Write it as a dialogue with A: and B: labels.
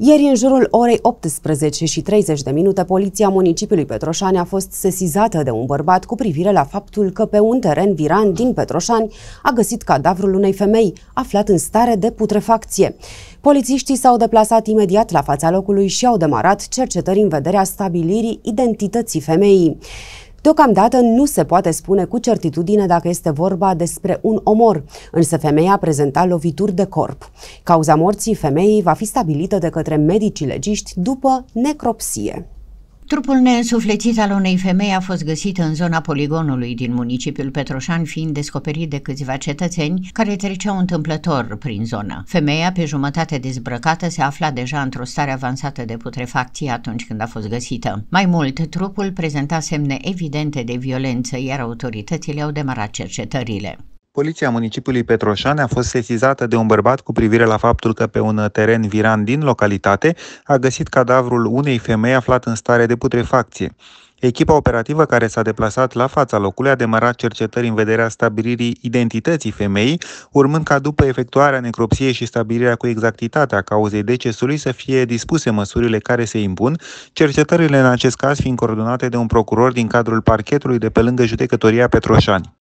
A: Ieri, în jurul orei 18 și 30 de minute, poliția municipiului Petroșani a fost sesizată de un bărbat cu privire la faptul că pe un teren viran din Petroșani a găsit cadavrul unei femei, aflat în stare de putrefacție. Polițiștii s-au deplasat imediat la fața locului și au demarat cercetări în vederea stabilirii identității femeii. Deocamdată nu se poate spune cu certitudine dacă este vorba despre un omor, însă femeia prezenta lovituri de corp. Cauza morții femeii va fi stabilită de către medicii legiști după necropsie.
B: Trupul neînsuflețit al unei femei a fost găsit în zona poligonului din municipiul Petroșan, fiind descoperit de câțiva cetățeni care treceau întâmplător prin zonă. Femeia, pe jumătate dezbrăcată, se afla deja într-o stare avansată de putrefacție atunci când a fost găsită. Mai mult, trupul prezenta semne evidente de violență, iar autoritățile au demarat cercetările.
C: Poliția municipiului Petroșani a fost sesizată de un bărbat cu privire la faptul că pe un teren viran din localitate a găsit cadavrul unei femei aflat în stare de putrefacție. Echipa operativă care s-a deplasat la fața locului a demarat cercetări în vederea stabilirii identității femeii, urmând ca după efectuarea necropsiei și stabilirea cu exactitate a cauzei decesului să fie dispuse măsurile care se impun, cercetările în acest caz fiind coordonate de un procuror din cadrul parchetului de pe lângă judecătoria Petroșani.